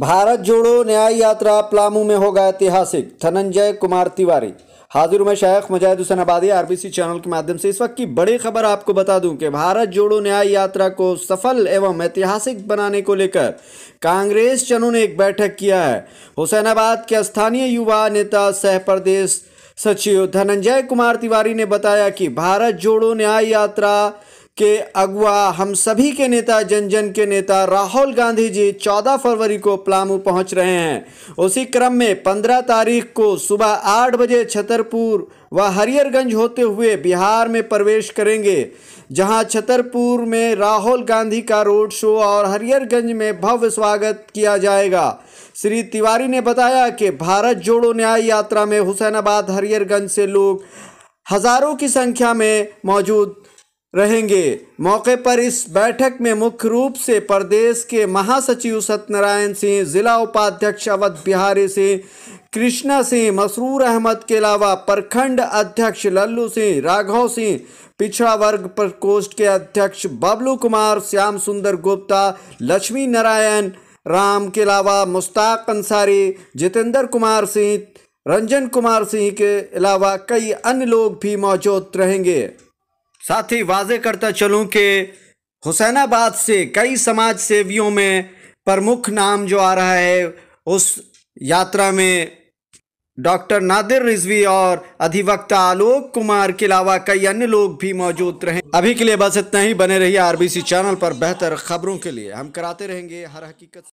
भारत जोड़ो न्याय यात्रा प्लामू में होगा ऐतिहासिक धनंजय कुमार तिवारी हाजिर में शेख मुजाहिद हुसैन आबादी आरबीसी चैनल के माध्यम से इस वक्त की बड़ी खबर आपको बता दूं कि भारत जोड़ो न्याय यात्रा को सफल एवं ऐतिहासिक बनाने को लेकर कांग्रेस चनों ने एक बैठक किया है हुसैनाबाद के स्थानीय युवा नेता सह प्रदेश सचिव धनंजय कुमार तिवारी ने बताया कि भारत जोड़ो न्याय यात्रा के अगुआ हम सभी के नेता जन जन के नेता राहुल गांधी जी 14 फरवरी को पलामू पहुंच रहे हैं उसी क्रम में 15 तारीख को सुबह 8 बजे छतरपुर व हरियरगंज होते हुए बिहार में प्रवेश करेंगे जहां छतरपुर में राहुल गांधी का रोड शो और हरियरगंज में भव्य स्वागत किया जाएगा श्री तिवारी ने बताया कि भारत जोड़ो न्याय यात्रा में हुसैनाबाद हरियरगंज से लोग हज़ारों की संख्या में मौजूद रहेंगे मौके पर इस बैठक में मुख्य रूप से प्रदेश के महासचिव सत्यनारायण सिंह जिला उपाध्यक्ष अवध बिहारी सिंह कृष्णा सिंह मसरूर अहमद के अलावा प्रखंड अध्यक्ष लल्लू सिंह राघव सिंह पिछड़ा वर्ग प्रकोष्ठ के अध्यक्ष बबलू कुमार श्याम सुंदर गुप्ता लक्ष्मी नारायण राम के अलावा मुश्ताक अंसारी जितेंद्र कुमार सिंह रंजन कुमार सिंह के अलावा कई अन्य लोग भी मौजूद रहेंगे साथ ही वाजे करता चलूं कि हुसैनाबाद से कई समाज सेवियों में प्रमुख नाम जो आ रहा है उस यात्रा में डॉक्टर नादिर रिजवी और अधिवक्ता आलोक कुमार के अलावा कई अन्य लोग भी मौजूद रहे अभी के लिए बस इतना ही बने रहिए आरबीसी चैनल पर बेहतर खबरों के लिए हम कराते रहेंगे हर हकीकत